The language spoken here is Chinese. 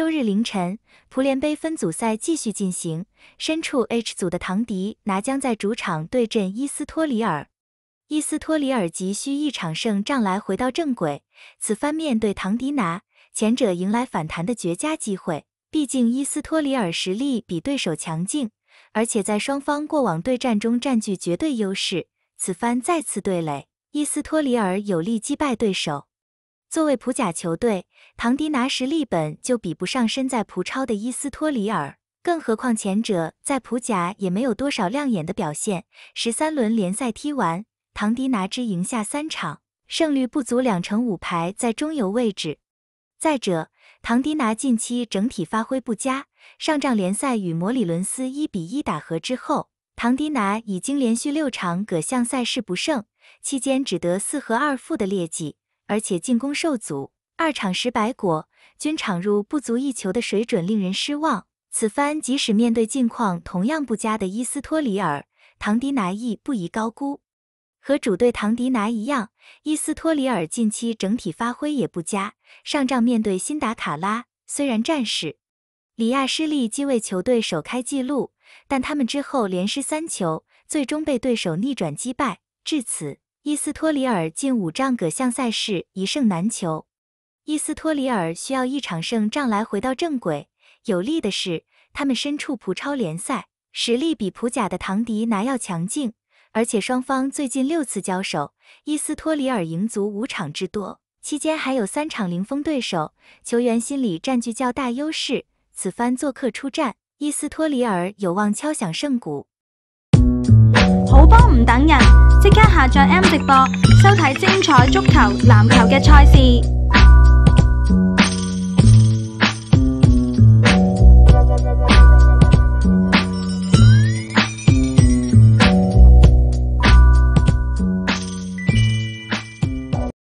周日凌晨，葡联杯分组赛继续进行，身处 H 组的唐迪拿将在主场对阵伊斯托里尔。伊斯托里尔急需一场胜仗来回到正轨，此番面对唐迪拿，前者迎来反弹的绝佳机会。毕竟伊斯托里尔实力比对手强劲，而且在双方过往对战中占据绝对优势，此番再次对垒，伊斯托里尔有力击败对手。作为葡甲球队，唐迪拿实力本就比不上身在葡超的伊斯托里尔，更何况前者在葡甲也没有多少亮眼的表现。十三轮联赛踢完，唐迪拿只赢下三场，胜率不足两成五，排在中游位置。再者，唐迪拿近期整体发挥不佳，上仗联赛与摩里伦斯一比一打和之后，唐迪拿已经连续六场各项赛事不胜，期间只得四和二负的劣迹。而且进攻受阻，二场十白果均场入不足一球的水准令人失望。此番即使面对近况同样不佳的伊斯托里尔，唐迪拿亦不宜高估。和主队唐迪拿一样，伊斯托里尔近期整体发挥也不佳。上仗面对辛达卡拉，虽然战士里亚失利即为球队首开纪录，但他们之后连失三球，最终被对手逆转击败。至此。伊斯托里尔近五仗各项赛事一胜难求，伊斯托里尔需要一场胜仗来回到正轨。有利的是，他们身处葡超联赛，实力比葡甲的唐迪拿要强劲，而且双方最近六次交手，伊斯托里尔赢足五场之多。期间还有三场零封对手，球员心理占据较大优势。此番做客出战，伊斯托里尔有望敲响圣鼓。唔等人，即刻下载 M 直播，收睇精彩足球、篮球嘅赛事。